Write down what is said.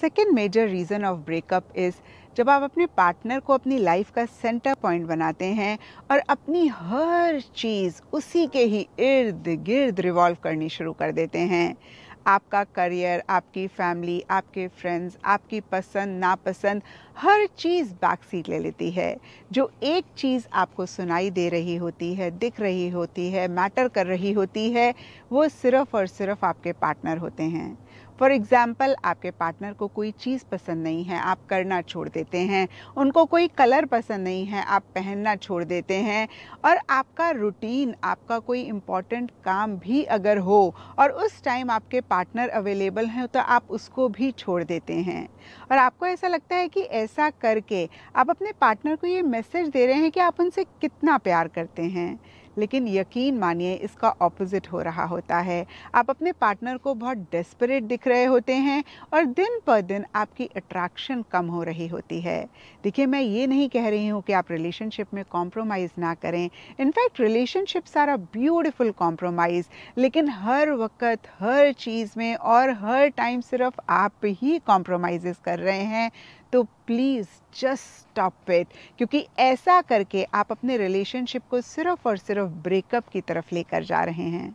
second major reason of breakup is जब आप अपने पार्टनर को अपनी लाइफ का सेंटर पॉइंट बनाते हैं और अपनी हर चीज़ उसी के ही इर्द गिर्द रिवॉल्व करनी शुरू कर देते हैं आपका करियर आपकी फैमिली आपके फ्रेंड्स आपकी पसंद नापसंद हर चीज़ बैक सीट ले लेती है जो एक चीज़ आपको सुनाई दे रही होती है दिख रही होती है मैटर कर रही होती है वो सिर्फ़ और सिर्फ आपके पार्टनर होते हैं फॉर एग्ज़ाम्पल आपके पार्टनर को कोई चीज़ पसंद नहीं है आप करना छोड़ देते हैं उनको कोई कलर पसंद नहीं है आप पहनना छोड़ देते हैं और आपका रूटीन आपका कोई इम्पॉर्टेंट काम भी अगर हो और उस टाइम आपके पार्टनर अवेलेबल हैं तो आप उसको भी छोड़ देते हैं और आपको ऐसा लगता है कि ऐसा करके आप अपने पार्टनर को ये मैसेज दे रहे हैं कि आप उनसे कितना प्यार करते हैं लेकिन यकीन मानिए इसका ऑपोजिट हो रहा होता है आप अपने पार्टनर को बहुत डेस्परेट दिख रहे होते हैं और दिन पर दिन आपकी अट्रैक्शन कम हो रही होती है देखिए मैं ये नहीं कह रही हूँ कि आप रिलेशनशिप में कॉम्प्रोमाइज़ ना करें इनफैक्ट रिलेशनशिप सारा ब्यूटिफुल कॉम्प्रोमाइज़ लेकिन हर वक्त हर चीज़ में और हर टाइम सिर्फ आप ही कॉम्प्रोमाइज़ कर रहे हैं तो प्लीज़ जस्ट स्टॉप इट क्योंकि ऐसा करके आप अपने रिलेशनशिप को सिर्फ और सिर्फ ब्रेकअप की तरफ लेकर जा रहे हैं